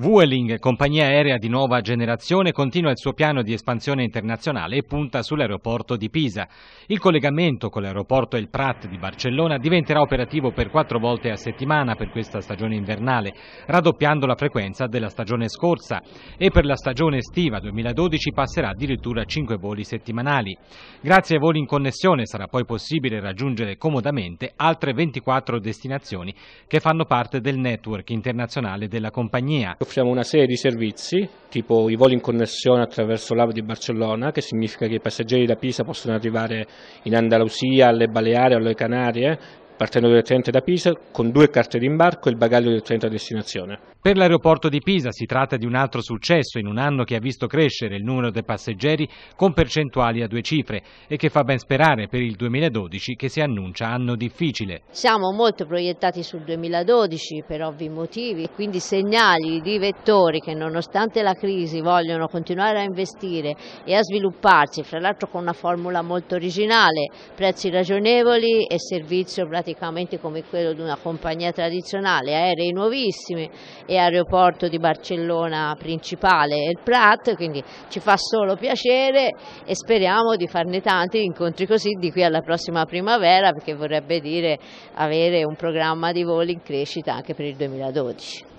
Vueling, compagnia aerea di nuova generazione, continua il suo piano di espansione internazionale e punta sull'aeroporto di Pisa. Il collegamento con l'aeroporto El Prat di Barcellona diventerà operativo per quattro volte a settimana per questa stagione invernale, raddoppiando la frequenza della stagione scorsa e per la stagione estiva 2012 passerà addirittura a cinque voli settimanali. Grazie ai voli in connessione sarà poi possibile raggiungere comodamente altre 24 destinazioni che fanno parte del network internazionale della compagnia offriamo una serie di servizi, tipo i voli in connessione attraverso l'AV di Barcellona, che significa che i passeggeri da Pisa possono arrivare in Andalusia, alle Baleari, alle Canarie, partendo direttamente da Pisa con due carte d'imbarco e il bagaglio direttamente a destinazione. Per l'aeroporto di Pisa si tratta di un altro successo in un anno che ha visto crescere il numero dei passeggeri con percentuali a due cifre e che fa ben sperare per il 2012 che si annuncia anno difficile. Siamo molto proiettati sul 2012 per ovvi motivi, quindi segnali di vettori che nonostante la crisi vogliono continuare a investire e a svilupparsi, fra l'altro con una formula molto originale, prezzi ragionevoli e servizio praticamente praticamente come quello di una compagnia tradizionale, aerei nuovissimi e aeroporto di Barcellona principale e il Prat, quindi ci fa solo piacere e speriamo di farne tanti incontri così di qui alla prossima primavera perché vorrebbe dire avere un programma di voli in crescita anche per il 2012.